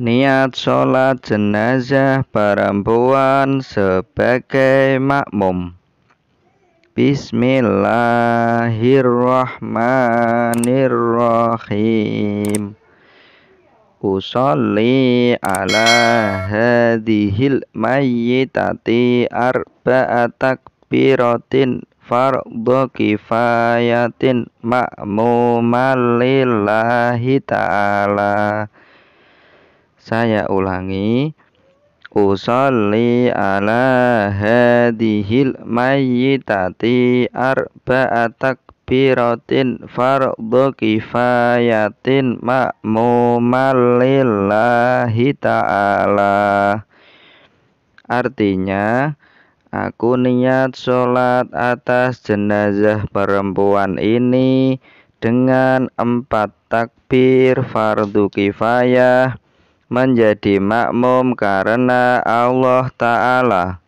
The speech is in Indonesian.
Niat sholat jenazah perempuan sebagai makmum Bismillahirrahmanirrahim Usolli ala hadihil mayyitati arba'atak birotin fardu kifayatin ma'muman lillahi ta'ala saya ulangi usalli ala hadihil mayyitati arba'atak biratin fardu kifayatin ma'muman lillahi ta'ala artinya Aku niat sholat atas jenazah perempuan ini dengan empat takbir fardu kifayah menjadi makmum karena Allah Ta'ala.